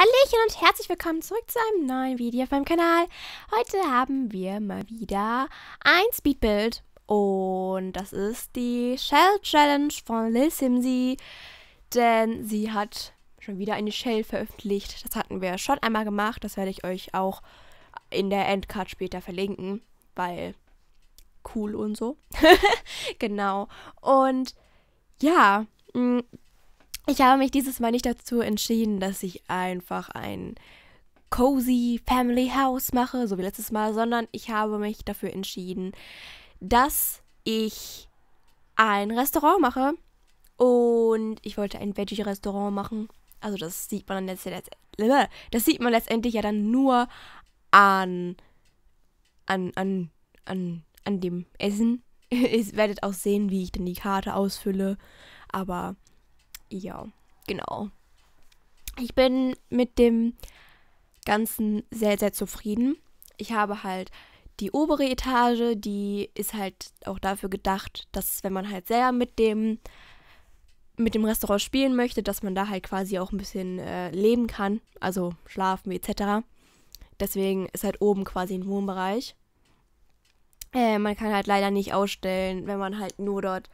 Hallöchen und herzlich willkommen zurück zu einem neuen Video auf meinem Kanal. Heute haben wir mal wieder ein Speedbild und das ist die Shell Challenge von Lil Simsy, denn sie hat schon wieder eine Shell veröffentlicht. Das hatten wir schon einmal gemacht, das werde ich euch auch in der Endcard später verlinken, weil cool und so. genau. Und ja, mm, ich habe mich dieses Mal nicht dazu entschieden, dass ich einfach ein cozy Family House mache, so wie letztes Mal, sondern ich habe mich dafür entschieden, dass ich ein Restaurant mache. Und ich wollte ein Veggie-Restaurant machen. Also das sieht man letztendlich, das sieht man letztendlich ja dann nur an, an, an, an, an dem Essen. Ihr werdet auch sehen, wie ich dann die Karte ausfülle. Aber ja, genau. Ich bin mit dem Ganzen sehr, sehr zufrieden. Ich habe halt die obere Etage, die ist halt auch dafür gedacht, dass wenn man halt sehr mit dem mit dem Restaurant spielen möchte, dass man da halt quasi auch ein bisschen äh, leben kann, also schlafen etc. Deswegen ist halt oben quasi ein Wohnbereich. Äh, man kann halt leider nicht ausstellen, wenn man halt nur dort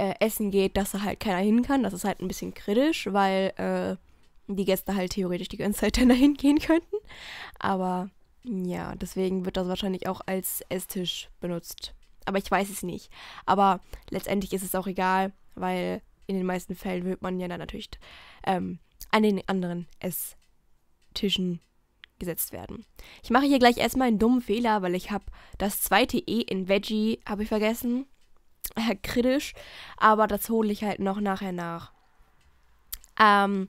äh, essen geht, dass da halt keiner hin kann. Das ist halt ein bisschen kritisch, weil äh, die Gäste halt theoretisch die ganze Zeit dann dahin gehen könnten. Aber ja, deswegen wird das wahrscheinlich auch als Esstisch benutzt. Aber ich weiß es nicht. Aber letztendlich ist es auch egal, weil in den meisten Fällen wird man ja dann natürlich ähm, an den anderen Esstischen gesetzt werden. Ich mache hier gleich erstmal einen dummen Fehler, weil ich habe das zweite E in Veggie habe ich vergessen. Äh, kritisch, aber das hole ich halt noch nachher nach. Ähm,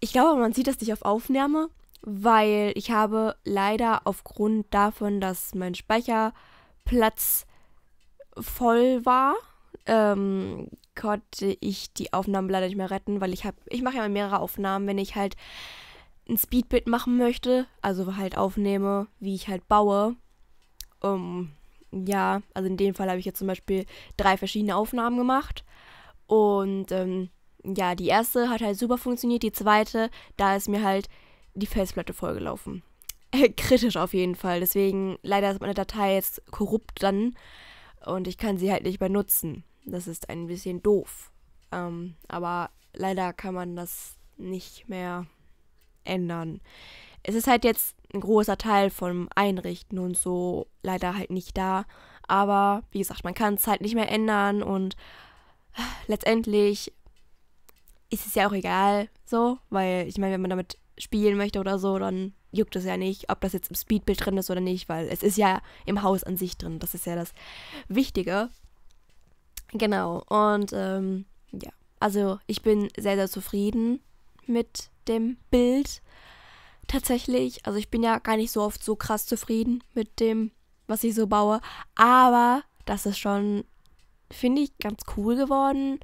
ich glaube, man sieht das nicht auf Aufnahme, weil ich habe leider aufgrund davon, dass mein Speicherplatz voll war, ähm, konnte ich die Aufnahmen leider nicht mehr retten, weil ich habe, ich mache ja mehrere Aufnahmen, wenn ich halt ein Speedbit machen möchte, also halt aufnehme, wie ich halt baue, um ja, also in dem Fall habe ich jetzt zum Beispiel drei verschiedene Aufnahmen gemacht. Und ähm, ja, die erste hat halt super funktioniert, die zweite, da ist mir halt die Festplatte vollgelaufen. Kritisch auf jeden Fall. Deswegen leider ist meine Datei jetzt korrupt dann und ich kann sie halt nicht mehr nutzen. Das ist ein bisschen doof. Ähm, aber leider kann man das nicht mehr ändern es ist halt jetzt ein großer Teil vom Einrichten und so leider halt nicht da. Aber wie gesagt, man kann es halt nicht mehr ändern und äh, letztendlich ist es ja auch egal so, weil ich meine, wenn man damit spielen möchte oder so, dann juckt es ja nicht, ob das jetzt im Speedbild drin ist oder nicht, weil es ist ja im Haus an sich drin. Das ist ja das Wichtige. Genau, und ähm, ja, also ich bin sehr, sehr zufrieden mit dem Bild tatsächlich. Also ich bin ja gar nicht so oft so krass zufrieden mit dem, was ich so baue. Aber das ist schon, finde ich, ganz cool geworden,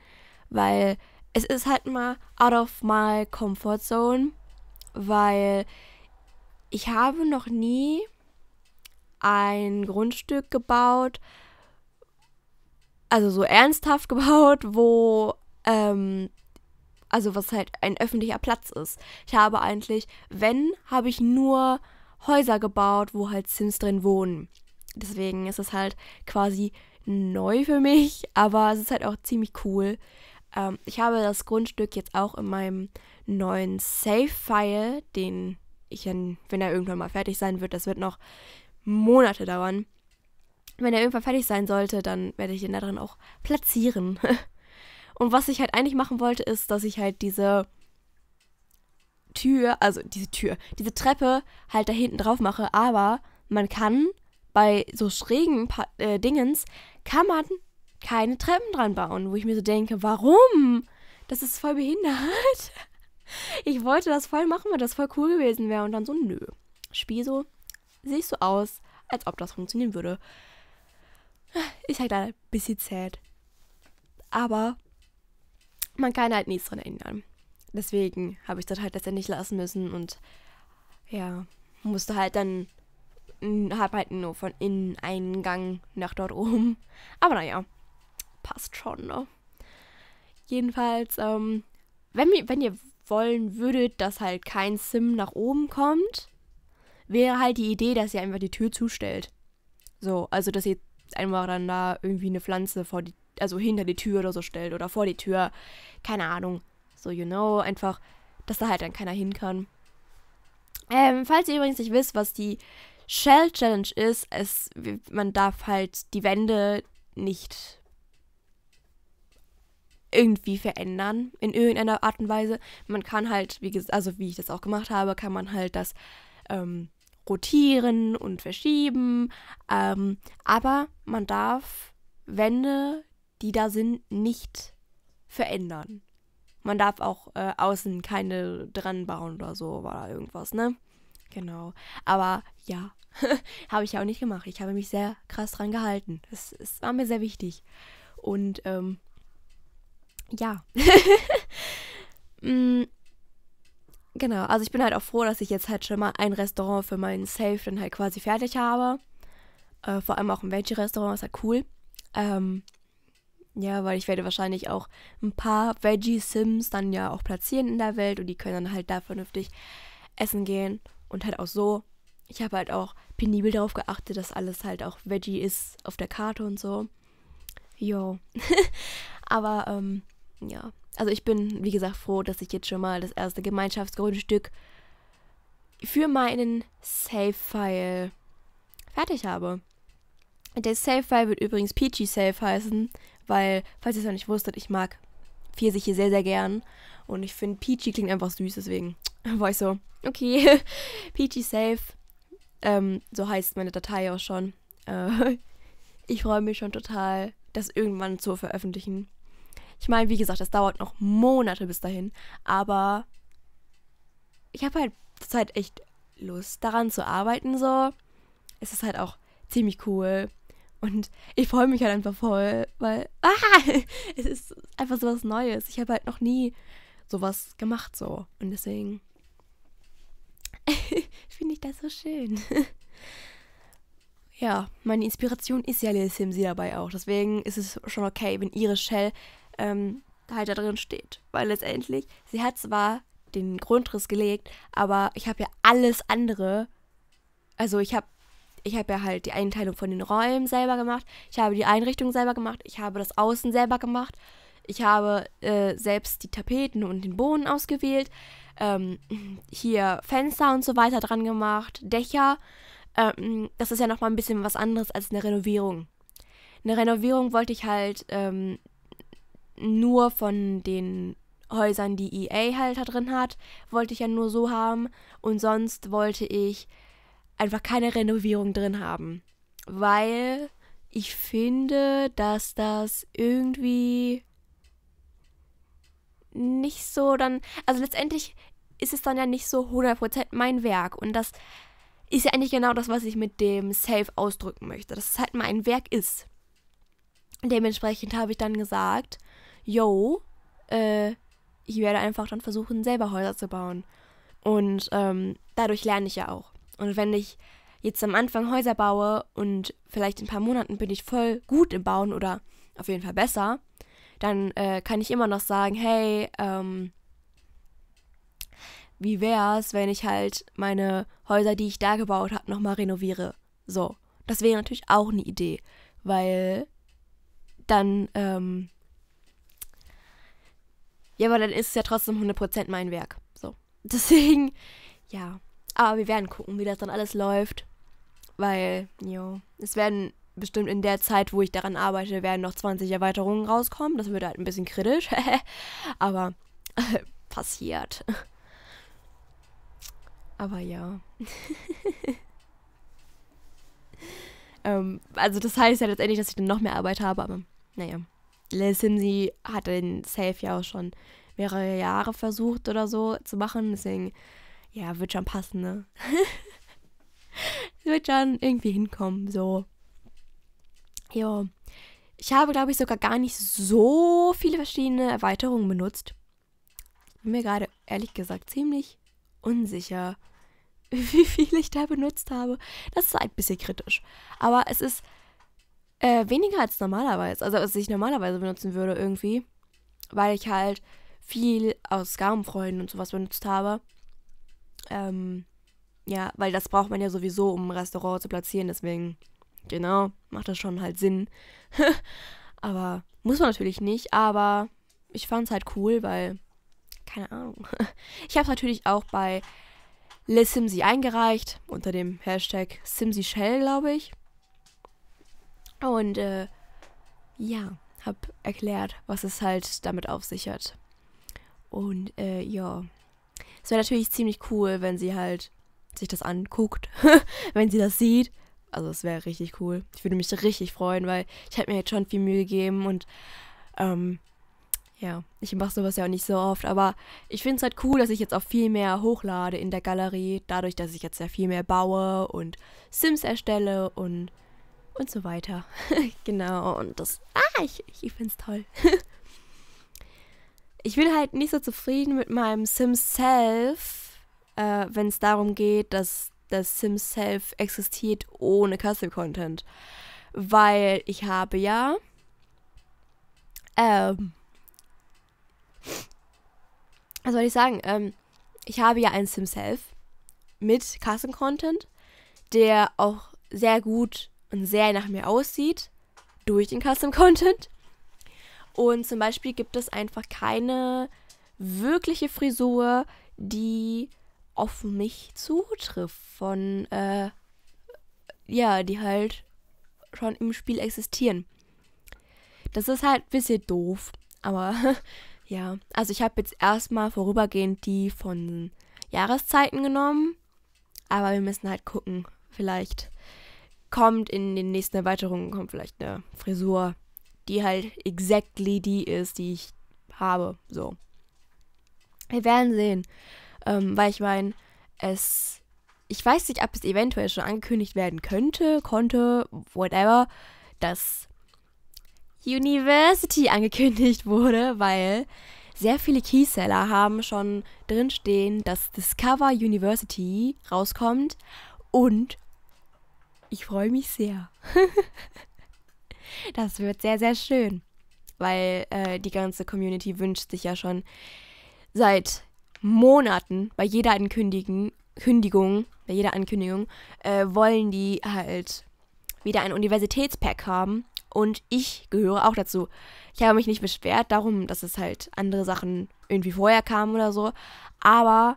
weil es ist halt mal out of my comfort zone, weil ich habe noch nie ein Grundstück gebaut, also so ernsthaft gebaut, wo ähm, also was halt ein öffentlicher Platz ist. Ich habe eigentlich, wenn, habe ich nur Häuser gebaut, wo halt Sims drin wohnen. Deswegen ist es halt quasi neu für mich, aber es ist halt auch ziemlich cool. Ähm, ich habe das Grundstück jetzt auch in meinem neuen Save-File, den ich, wenn er irgendwann mal fertig sein wird, das wird noch Monate dauern. Wenn er irgendwann fertig sein sollte, dann werde ich ihn da drin auch platzieren. Und was ich halt eigentlich machen wollte, ist, dass ich halt diese Tür, also diese Tür, diese Treppe halt da hinten drauf mache. Aber man kann bei so schrägen pa äh, Dingens, kann man keine Treppen dran bauen. Wo ich mir so denke, warum? Das ist voll behindert. Ich wollte das voll machen, weil das voll cool gewesen wäre. Und dann so, nö. Spiel so, siehst so aus, als ob das funktionieren würde. Ist halt ein bisschen sad. Aber man kann halt nichts dran ändern. Deswegen habe ich das halt letztendlich lassen müssen und ja, musste halt dann, habe halt nur von innen einen Gang nach dort oben. Aber naja, passt schon, ne? Jedenfalls, ähm, wenn, wenn ihr wollen würdet, dass halt kein Sim nach oben kommt, wäre halt die Idee, dass ihr einfach die Tür zustellt. So, also dass ihr einfach dann da irgendwie eine Pflanze vor die also hinter die Tür oder so stellt oder vor die Tür. Keine Ahnung. So, you know, einfach, dass da halt dann keiner hin kann. Ähm, falls ihr übrigens nicht wisst, was die Shell Challenge ist, es, man darf halt die Wände nicht irgendwie verändern in irgendeiner Art und Weise. Man kann halt, wie gesagt, also wie ich das auch gemacht habe, kann man halt das ähm, rotieren und verschieben. Ähm, aber man darf Wände, die da sind, nicht verändern. Man darf auch äh, außen keine dran bauen oder so oder irgendwas, ne? Genau. Aber ja, habe ich ja auch nicht gemacht. Ich habe mich sehr krass dran gehalten. Das, es war mir sehr wichtig. Und ähm, ja. mm, genau, also ich bin halt auch froh, dass ich jetzt halt schon mal ein Restaurant für meinen Safe dann halt quasi fertig habe. Äh, vor allem auch ein Veggie-Restaurant, ist halt cool. Ähm, ja, weil ich werde wahrscheinlich auch ein paar Veggie-Sims dann ja auch platzieren in der Welt und die können dann halt da vernünftig essen gehen und halt auch so. Ich habe halt auch penibel darauf geachtet, dass alles halt auch Veggie ist auf der Karte und so. Jo. Aber, ähm, ja. Also ich bin, wie gesagt, froh, dass ich jetzt schon mal das erste Gemeinschaftsgrundstück für meinen Save-File fertig habe. Der Save-File wird übrigens Peachy Safe heißen, weil, falls ihr es noch nicht wusstet, ich mag Pfirsiche sehr, sehr gern. Und ich finde, Peachy klingt einfach süß, deswegen war ich so, okay, Peachy safe. Ähm, so heißt meine Datei auch schon. Äh, ich freue mich schon total, das irgendwann zu veröffentlichen. Ich meine, wie gesagt, das dauert noch Monate bis dahin, aber ich habe halt zurzeit echt Lust daran zu arbeiten so. Es ist halt auch ziemlich cool, und ich freue mich halt einfach voll, weil ah, es ist einfach so was Neues. Ich habe halt noch nie sowas gemacht so. Und deswegen finde ich das so schön. ja, meine Inspiration ist ja Lil Simsi dabei auch. Deswegen ist es schon okay, wenn ihre Shell ähm, halt da drin steht. Weil letztendlich, sie hat zwar den Grundriss gelegt, aber ich habe ja alles andere. Also ich habe ich habe ja halt die Einteilung von den Räumen selber gemacht, ich habe die Einrichtung selber gemacht, ich habe das Außen selber gemacht, ich habe äh, selbst die Tapeten und den Boden ausgewählt, ähm, hier Fenster und so weiter dran gemacht, Dächer. Ähm, das ist ja nochmal ein bisschen was anderes als eine Renovierung. Eine Renovierung wollte ich halt ähm, nur von den Häusern, die EA halt da drin hat, wollte ich ja nur so haben. Und sonst wollte ich einfach keine Renovierung drin haben. Weil ich finde, dass das irgendwie nicht so dann, also letztendlich ist es dann ja nicht so 100% mein Werk und das ist ja eigentlich genau das, was ich mit dem Safe ausdrücken möchte, dass es halt mein Werk ist. Dementsprechend habe ich dann gesagt, yo, äh, ich werde einfach dann versuchen, selber Häuser zu bauen. Und ähm, dadurch lerne ich ja auch. Und wenn ich jetzt am Anfang Häuser baue und vielleicht in ein paar Monaten bin ich voll gut im Bauen oder auf jeden Fall besser, dann äh, kann ich immer noch sagen, hey, ähm, wie wär's, wenn ich halt meine Häuser, die ich da gebaut habe, nochmal renoviere? So. Das wäre natürlich auch eine Idee, weil dann, ähm, ja, aber dann ist es ja trotzdem 100% mein Werk. So. Deswegen, ja. Aber wir werden gucken, wie das dann alles läuft. Weil, jo, es werden bestimmt in der Zeit, wo ich daran arbeite, werden noch 20 Erweiterungen rauskommen. Das wird halt ein bisschen kritisch. Aber passiert. Aber ja. ähm, also das heißt ja letztendlich, dass ich dann noch mehr Arbeit habe, aber naja. Lil Simsy hat den Safe ja auch schon mehrere Jahre versucht oder so zu machen, deswegen ja, wird schon passen, ne? wird schon irgendwie hinkommen, so. Jo. Ich habe, glaube ich, sogar gar nicht so viele verschiedene Erweiterungen benutzt. Bin mir gerade, ehrlich gesagt, ziemlich unsicher, wie viel ich da benutzt habe. Das ist ein bisschen kritisch. Aber es ist äh, weniger als normalerweise. Also, als ich normalerweise benutzen würde irgendwie. Weil ich halt viel aus Gaumenfreunden und sowas benutzt habe. Ähm, ja, weil das braucht man ja sowieso, um ein Restaurant zu platzieren. Deswegen, genau, macht das schon halt Sinn. aber muss man natürlich nicht. Aber ich fand es halt cool, weil, keine Ahnung. ich habe es natürlich auch bei Simsy eingereicht, unter dem Hashtag SimsyShell, glaube ich. Und äh, ja, habe erklärt, was es halt damit auf sich hat. Und äh, ja, es wäre natürlich ziemlich cool, wenn sie halt sich das anguckt, wenn sie das sieht. Also es wäre richtig cool. Ich würde mich richtig freuen, weil ich habe mir jetzt schon viel Mühe gegeben und ähm, ja, ich mache sowas ja auch nicht so oft, aber ich finde es halt cool, dass ich jetzt auch viel mehr hochlade in der Galerie, dadurch, dass ich jetzt ja viel mehr baue und Sims erstelle und und so weiter. genau, und das, ah, ich, ich finde es toll. ich bin halt nicht so zufrieden mit meinem sims self äh, wenn es darum geht, dass das sims self existiert ohne Custom-Content. Weil ich habe ja... Ähm... Was soll ich sagen? Ähm, ich habe ja ein Sim-Self mit Custom-Content, der auch sehr gut und sehr nach mir aussieht durch den Custom-Content. Und zum Beispiel gibt es einfach keine wirkliche Frisur, die auf mich zutrifft. Von, äh, ja, die halt schon im Spiel existieren. Das ist halt ein bisschen doof, aber ja. Also ich habe jetzt erstmal vorübergehend die von Jahreszeiten genommen, aber wir müssen halt gucken. Vielleicht kommt in den nächsten Erweiterungen kommt vielleicht eine Frisur die halt exactly die ist, die ich habe. So. Wir werden sehen. Ähm, weil ich meine, es. Ich weiß nicht, ob es eventuell schon angekündigt werden könnte, konnte, whatever, dass University angekündigt wurde, weil sehr viele Keyseller haben schon drinstehen, dass Discover University rauskommt und ich freue mich sehr. Das wird sehr, sehr schön, weil äh, die ganze Community wünscht sich ja schon seit Monaten bei jeder Ankündigung, Kündigung, bei jeder Ankündigung, äh, wollen die halt wieder ein Universitätspack haben. Und ich gehöre auch dazu. Ich habe mich nicht beschwert darum, dass es halt andere Sachen irgendwie vorher kamen oder so. Aber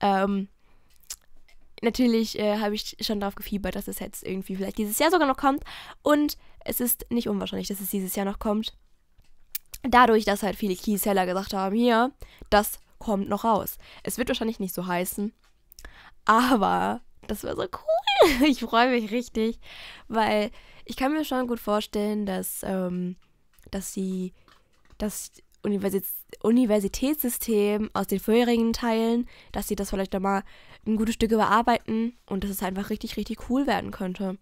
ähm, natürlich äh, habe ich schon darauf gefiebert, dass es jetzt irgendwie vielleicht dieses Jahr sogar noch kommt. Und es ist nicht unwahrscheinlich, dass es dieses Jahr noch kommt. Dadurch, dass halt viele Keyseller gesagt haben, hier, das kommt noch raus. Es wird wahrscheinlich nicht so heißen, aber das wäre so cool. Ich freue mich richtig, weil ich kann mir schon gut vorstellen, dass, ähm, dass die, dass Universitäts Universitätssystem aus den vorherigen Teilen, dass sie das vielleicht da mal ein gutes Stück überarbeiten und dass es einfach richtig, richtig cool werden könnte.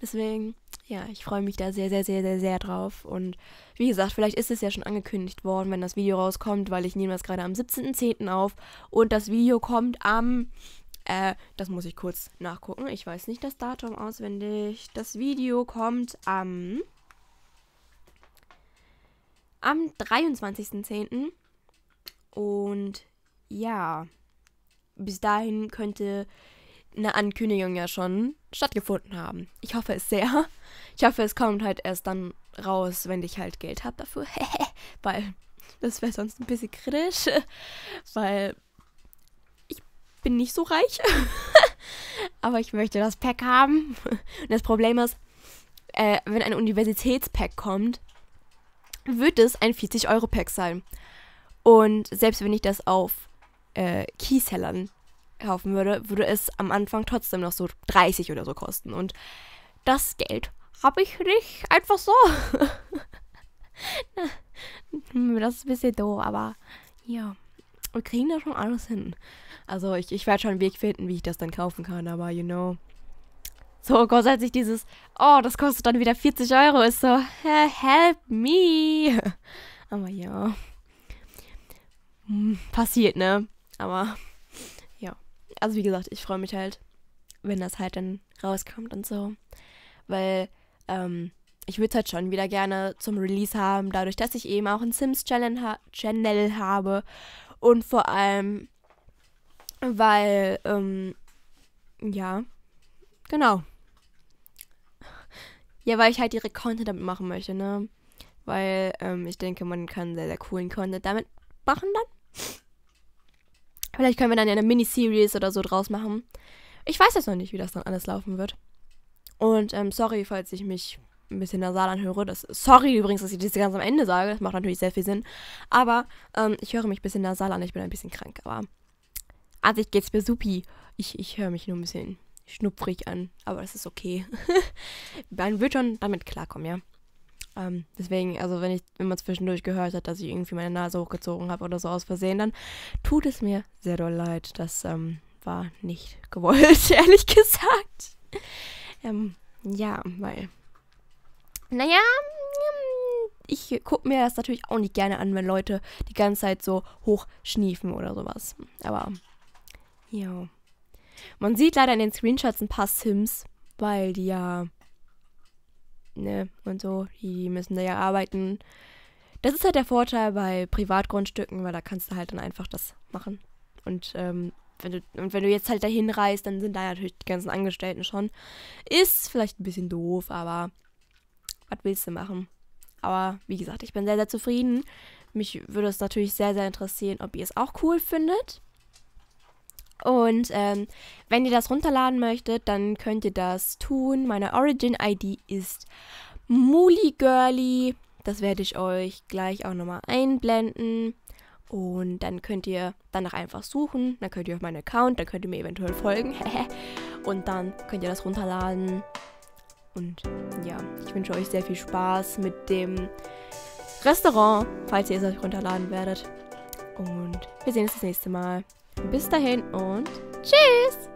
Deswegen, ja, ich freue mich da sehr, sehr, sehr, sehr, sehr drauf. Und wie gesagt, vielleicht ist es ja schon angekündigt worden, wenn das Video rauskommt, weil ich nehme das gerade am 17.10. auf und das Video kommt am äh, das muss ich kurz nachgucken. Ich weiß nicht das Datum auswendig. Das Video kommt am am 23.10. Und ja, bis dahin könnte eine Ankündigung ja schon stattgefunden haben. Ich hoffe es sehr. Ich hoffe, es kommt halt erst dann raus, wenn ich halt Geld habe dafür. Weil das wäre sonst ein bisschen kritisch. Weil ich bin nicht so reich. Aber ich möchte das Pack haben. Und das Problem ist, äh, wenn ein Universitätspack kommt, wird es ein 40-Euro-Pack sein. Und selbst wenn ich das auf äh, Keysellern kaufen würde, würde es am Anfang trotzdem noch so 30 oder so kosten. Und das Geld habe ich nicht einfach so. das ist ein bisschen doof, aber ja. Wir kriegen da schon alles hin. Also ich, ich werde schon einen Weg finden, wie ich das dann kaufen kann, aber you know. So oh grundsätzlich dieses, oh, das kostet dann wieder 40 Euro, ist so, help me. Aber ja. Hm, passiert, ne? Aber ja. Also wie gesagt, ich freue mich halt, wenn das halt dann rauskommt und so. Weil, ähm, ich würde es halt schon wieder gerne zum Release haben, dadurch, dass ich eben auch einen Sims-Channel ha Channel habe. Und vor allem, weil, ähm, ja, genau. Ja, weil ich halt ihre Content damit machen möchte, ne? Weil ähm, ich denke, man kann sehr, sehr coolen Content damit machen dann. Vielleicht können wir dann ja eine Miniseries oder so draus machen. Ich weiß jetzt noch nicht, wie das dann alles laufen wird. Und ähm, sorry, falls ich mich ein bisschen nasal anhöre. Das, sorry übrigens, dass ich das ganz am Ende sage. Das macht natürlich sehr viel Sinn. Aber ähm, ich höre mich ein bisschen nasal an. Ich bin ein bisschen krank. Aber an also, sich geht's mir supi. Ich, ich höre mich nur ein bisschen schnupfrig an, aber das ist okay. Man wird schon damit klarkommen, ja. Ähm, deswegen, also wenn ich, immer zwischendurch gehört hat, dass ich irgendwie meine Nase hochgezogen habe oder so aus Versehen, dann tut es mir sehr doll leid. Das ähm, war nicht gewollt, ehrlich gesagt. Ähm, ja, weil. Naja, mm, ich gucke mir das natürlich auch nicht gerne an, wenn Leute die ganze Zeit so hoch schniefen oder sowas. Aber, ja. Man sieht leider in den Screenshots ein paar Sims, weil die ja. Ne, und so, die müssen da ja arbeiten. Das ist halt der Vorteil bei Privatgrundstücken, weil da kannst du halt dann einfach das machen. Und ähm, wenn du, und wenn du jetzt halt dahin reist, dann sind da natürlich die ganzen Angestellten schon. Ist vielleicht ein bisschen doof, aber was willst du machen? Aber wie gesagt, ich bin sehr, sehr zufrieden. Mich würde es natürlich sehr, sehr interessieren, ob ihr es auch cool findet. Und ähm, wenn ihr das runterladen möchtet, dann könnt ihr das tun. Meine Origin-ID ist MuliGirly. Das werde ich euch gleich auch nochmal einblenden. Und dann könnt ihr danach einfach suchen. Dann könnt ihr auf meinen Account, dann könnt ihr mir eventuell folgen. und dann könnt ihr das runterladen. Und ja, ich wünsche euch sehr viel Spaß mit dem Restaurant, falls ihr es euch runterladen werdet. Und wir sehen uns das nächste Mal. Bis dahin und tschüss!